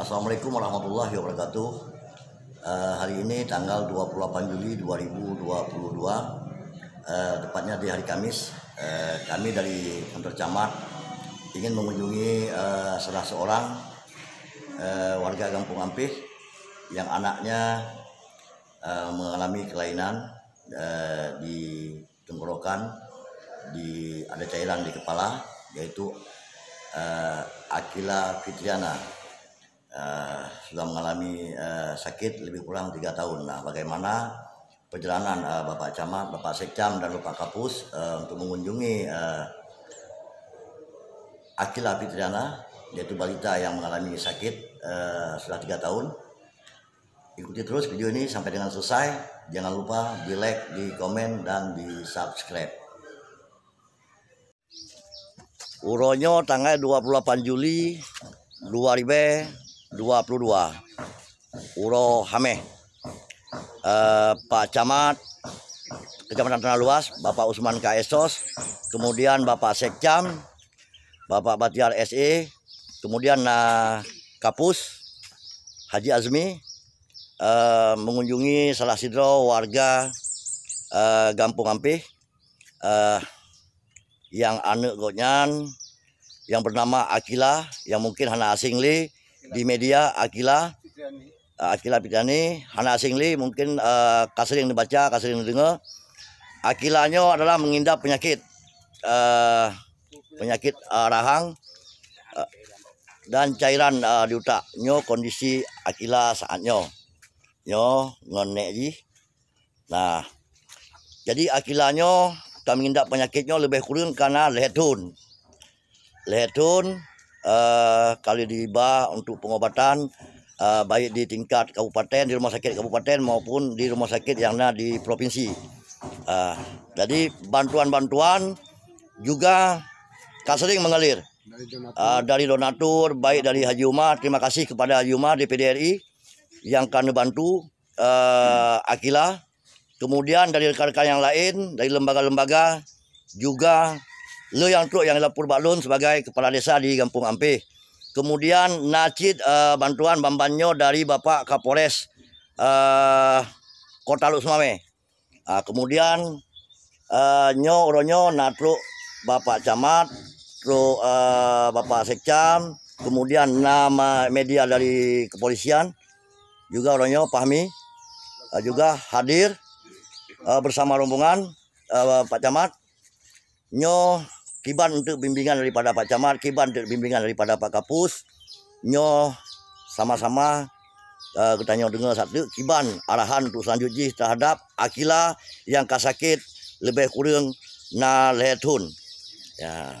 Assalamualaikum warahmatullahi wabarakatuh uh, Hari ini tanggal 28 Juli 2022 uh, eh, Tepatnya di hari Kamis uh, Kami dari kantor camat Ingin mengunjungi uh, salah seorang uh, warga Kampung Ampih Yang anaknya uh, mengalami kelainan uh, di tenggorokan di ada cairan di kepala yaitu uh, Akila Fitriana uh, sudah mengalami uh, sakit lebih kurang tiga tahun. Nah, bagaimana perjalanan uh, Bapak Camat, Bapak Sekcam, dan Bapak Kapus uh, untuk mengunjungi uh, Akila Fitriana, yaitu balita yang mengalami sakit uh, sudah tiga tahun. Ikuti terus video ini sampai dengan selesai. Jangan lupa di like, di komen, dan di subscribe. Uronyo tanggal 28 Juli 2000 22 Uro hame eh, Pak Camat Kecamatan Tanah Luas Bapak Usman Kaesos kemudian Bapak sekcam Bapak Batiar SE kemudian nah, Kapus Haji Azmi eh, mengunjungi salah sidro warga eh, Gampung Ampih eh, yang anak gonyan yang bernama Akila yang mungkin hana asingli di media Akila Akila Pitani Hana Singli mungkin uh, eh, kasering dibaca kasering didengar Akilanya adalah mengindap penyakit uh, penyakit uh, rahang uh, dan cairan uh, di utak nyo kondisi Akila saat nyo nyo ngonek ji nah jadi akilanya kami mengindap penyakitnya lebih kurang karena lehetun lehetun uh, kali dihibah untuk pengobatan uh, baik di tingkat kabupaten di rumah sakit kabupaten maupun di rumah sakit yang ada di provinsi. Uh, jadi bantuan-bantuan juga sering mengalir uh, dari donatur baik dari Haji Umar terima kasih kepada Haji Umar di pdri yang kami bantu uh, Akila kemudian dari rekan-rekan yang lain dari lembaga-lembaga juga Lu yang truk yang lapor balun sebagai kepala desa di Kampung Ampe Kemudian Nacit uh, eh, bantuan bambannya dari Bapak Kapolres uh, Kota Lusmame. Uh, ah, kemudian uh, nyo ronyo natruk Bapak Camat, truk uh, Bapak Sekcam, kemudian nama media dari kepolisian juga ronyo Pahmi uh, juga hadir uh, bersama rombongan uh, Pak Camat Nyo kiban untuk bimbingan daripada Pak Camat, kiban untuk bimbingan daripada Pak Kapus, nyo sama-sama uh, kita nyo dengar satu kiban arahan untuk selanjutnya terhadap Akila yang kasakit lebih kurang na lehetun. Ya.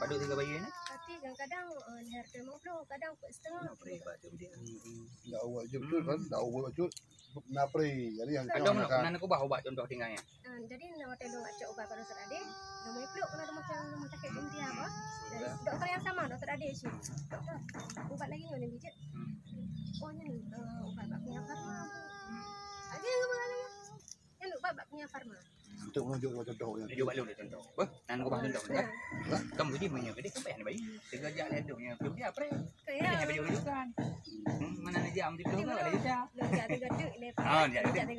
padu tinggal bayi ni? Tapi kadang-kadang eh, uh, leher kadang kot setengah. Nak peri dia. je betul kan? Dah awak je nak Jadi yang kena nak kena nak ubah contoh tinggalnya. Eh, jadi nak tadi nak ubat pada Ustaz Ade. Nama peluk kena rumah macam rumah sakit pun dia apa? Hmm. Doktor yang sama doktor Ade sih. Doktor ubat lagi ni boleh bijak. Hmm. Oh ni eh, ubat bak punya farma. Ada yang kemana ni? Yang ubat bak punya farma. Untuk menunjuk kepada contoh. Menunjuk kepada contoh. Apa? Nak nunggu bahan contoh. Apa? Kamu pergi punya. Kedai sampai yang baik. Tengah jalan dia duduknya. Belum dia apa? Kaya. Kedai sampai dia menunjukkan. Mana dia jam tu? Kedai sampai dia. Kedai sampai dia. Kedai sampai dia. Kedai sampai dia. Kedai sampai dia. Kedai sampai dia. Kedai sampai dia. Kedai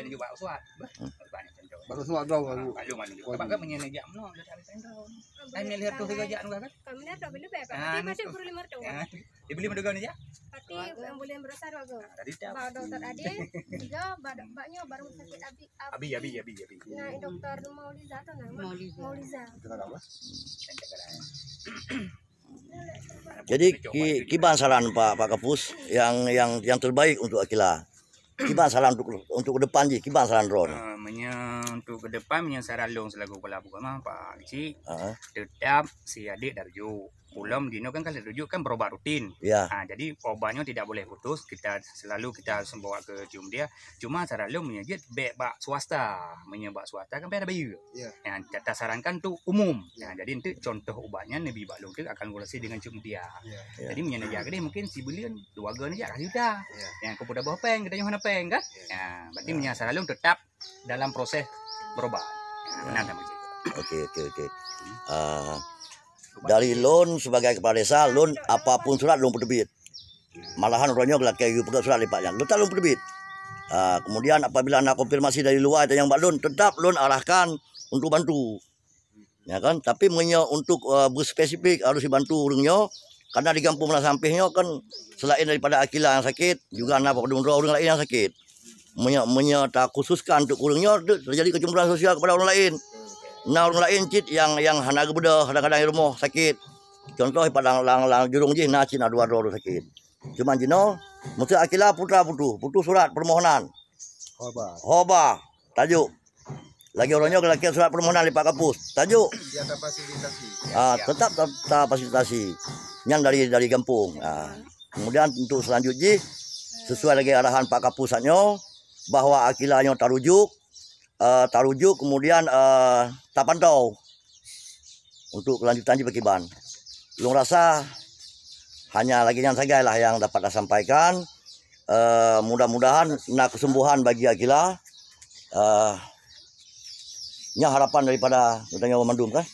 sampai dia. Kedai sampai dia. Baru semua draw ah, kan. Kalau mana juga bakal menyene jam no dari hari sendro. Ai milih tuh tiga jam kan. Kami dah beli berapa? Ah, Tapi masih perlu lima tuh. Ah, dibeli mana gani ya? Tapi yang boleh berasal wago. Tadi dah. Bawa dokter Adi. Tiga baknya baru sakit abi. Abi abi abi abi. Nah dokter Mauliza tuh nama. Mauliza. Mauliza. Kita apa? Jadi ki, ki saran Pak Pak Kepus yang yang yang terbaik untuk Akila. Kiban saran untuk untuk depan sih. kiban saran Ron. Uh, untuk ke depan menyasar long selaku kelabu mah Pak Haji. Uh -huh. Tetap si adik Darjo. Pulau Dino kan kalau rujuk kan berobat rutin. Ya. Ha, jadi obatnya tidak boleh putus. Kita selalu kita harus bawa ke cium dia. Cuma cara lu menyajit bek bak swasta. Menyebab swasta kan pada bayu. Ya. Yang ha, kita sarankan tu umum. Ya. Ha, jadi itu contoh obatnya Nabi Bak Lung akan berlaku dengan cium dia. Ya. ya. Jadi menyanyi dia ni mungkin si belian dua gana ni kasih ya. Ya, dah. Ya. Yang kepada bawah peng. Kita yang mana peng kan. Ya. Ha, berarti ya. menyanyi sarah tetap dalam proses berobat. Ha, ya. Menang tak macam Okey, Okay okay okay. Hmm. Uh, dari loan sebagai kepala desa loan apapun surat lon perdebit. malahan orangnya gelak kayak pegang surat lipatnya lon tak lon berdebit uh, ha, kemudian apabila nak konfirmasi dari luar dan yang bak loan tetap loan arahkan untuk bantu ya kan tapi menya untuk uh, spesifik harus dibantu orangnya karena di kampung mana sampingnya kan selain daripada Akila yang sakit juga anak pada orang, orang lain yang sakit menya menya tak khususkan untuk orangnya terjadi kecemburuan sosial kepada orang lain Nah orang lain cit yang yang hanaga beda kadang-kadang rumah sakit. Contoh pada lang lang jurung jih nah cina dua dua sakit. cuman jino mesti akila putra putu putu surat permohonan. Hoba. Hoba tajuk. Lagi orangnya lagi surat permohonan di pak kapus tajuk. Tiada fasilitasi. Ah tetap tetap fasilitasi. Yang dari dari kampung. Ah. Kemudian untuk selanjutnya sesuai lagi arahan Pak kapusannya bahwa akilanya tarujuk uh, eh, Taruju kemudian uh, Tapantau untuk kelanjutan di ban. Belum rasa hanya lagi yang saja lah yang dapat saya sampaikan. Uh, mudah-mudahan nak kesembuhan bagi Akila. Uh, nya harapan daripada Nutang Nyawa Mandum kan.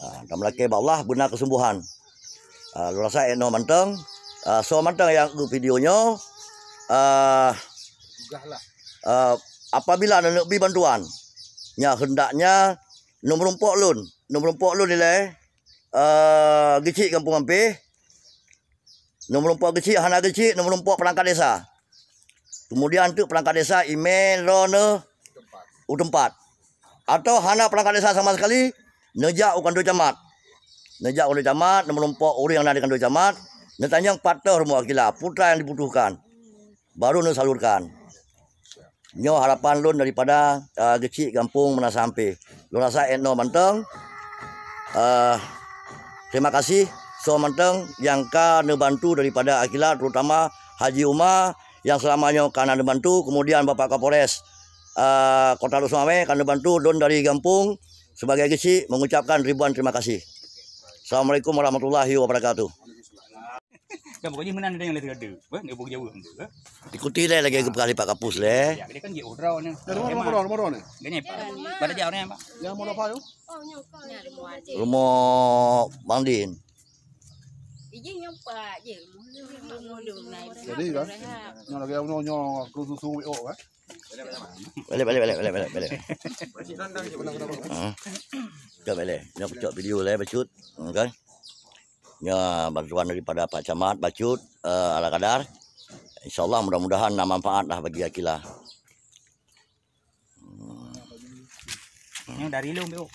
Uh, Tambah lagi Allah benar kesembuhan. Uh, lu rasa Eno Manteng. Uh, so Manteng yang video videonya. Uh, uh, apabila ada lebih bantuan ya hendaknya nomor empat lun nomor empat lun nilai uh, eh, kecil kampung ampe nomor empat kecil anak kecil nomor empat perangkat desa kemudian tu perangkat desa email rona utempat atau anak perangkat desa sama sekali nejak ukan do camat nejak oleh camat nomor empat orang yang nak dekan do camat yang patah rumah akila putra yang dibutuhkan baru nu salurkan nyo harapan lun daripada uh, ah, gampung Kampung Menasampi. Lun rasa Etno Manteng. Uh, ah, terima kasih So Manteng yang ka nebantu daripada Akila terutama Haji Umar yang selamanya kana nebantu kemudian Bapak Kapolres uh, Kota Lusmame kana nebantu don dari kampung sebagai Gecik mengucapkan ribuan terima kasih. Assalamualaikum warahmatullahi wabarakatuh. Kan pokoknya menang dia yang lain terada. Ba, dia pergi jauh. Ikuti lah lagi ke pekali Pak Kapus lah. Ya, dia kan dia order ni. Rumah rumah rumah rumah ni. Dia ni. Pada dia orang ni. Yang mana apa tu? Rumah Bang Din. Iji yang pak je. Jadi kan. Nak lagi ono nyo aku susu wo kan. Eh. Balik balik balik balik balik balik. Pasti tandang je benar-benar. Ha. Tak boleh. Nak cak video lah bacut. Ha, kan. ya bantuan daripada Pak Camat, Pak Cut, uh, ala kadar. Insya Allah mudah-mudahan nama manfaat lah bagi Akila. Hmm. Ini dari lu,